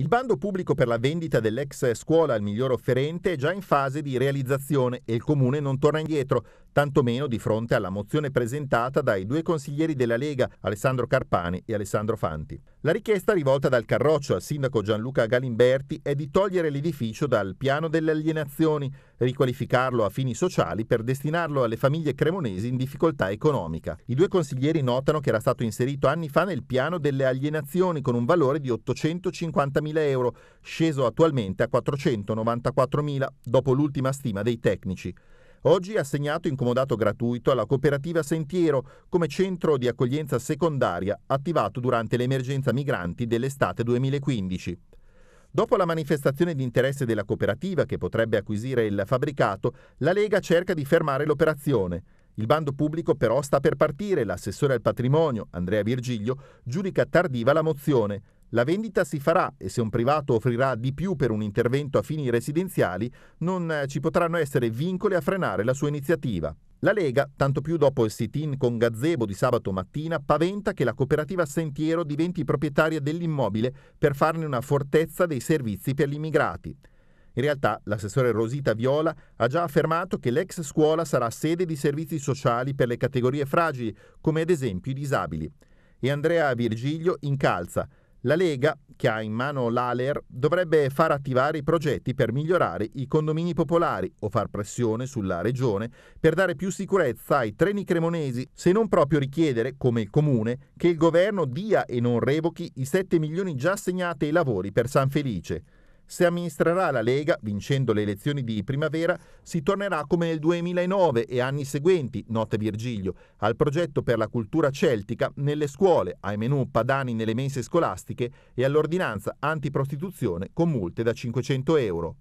Il bando pubblico per la vendita dell'ex scuola al miglior offerente è già in fase di realizzazione e il comune non torna indietro, tantomeno di fronte alla mozione presentata dai due consiglieri della Lega, Alessandro Carpani e Alessandro Fanti. La richiesta rivolta dal Carroccio al sindaco Gianluca Galimberti è di togliere l'edificio dal piano delle alienazioni, riqualificarlo a fini sociali per destinarlo alle famiglie cremonesi in difficoltà economica. I due consiglieri notano che era stato inserito anni fa nel piano delle alienazioni con un valore di 850.000 euro, sceso attualmente a 494.000 dopo l'ultima stima dei tecnici. Oggi è assegnato incomodato gratuito alla cooperativa Sentiero come centro di accoglienza secondaria attivato durante l'emergenza migranti dell'estate 2015. Dopo la manifestazione di interesse della cooperativa che potrebbe acquisire il fabbricato, la Lega cerca di fermare l'operazione. Il bando pubblico però sta per partire. L'assessore al patrimonio, Andrea Virgilio, giudica tardiva la mozione. La vendita si farà e se un privato offrirà di più per un intervento a fini residenziali, non eh, ci potranno essere vincoli a frenare la sua iniziativa. La Lega, tanto più dopo il sit-in con gazebo di sabato mattina, paventa che la cooperativa Sentiero diventi proprietaria dell'immobile per farne una fortezza dei servizi per gli immigrati. In realtà l'assessore Rosita Viola ha già affermato che l'ex scuola sarà sede di servizi sociali per le categorie fragili, come ad esempio i disabili. E Andrea Virgilio incalza. La Lega, che ha in mano l'Aler, dovrebbe far attivare i progetti per migliorare i condomini popolari o far pressione sulla Regione per dare più sicurezza ai treni cremonesi, se non proprio richiedere, come il Comune, che il governo dia e non revochi i 7 milioni già assegnati ai lavori per San Felice. Se amministrerà la Lega, vincendo le elezioni di primavera, si tornerà come nel 2009 e anni seguenti, note Virgilio, al progetto per la cultura celtica nelle scuole, ai menù padani nelle mense scolastiche e all'ordinanza antiprostituzione con multe da 500 euro.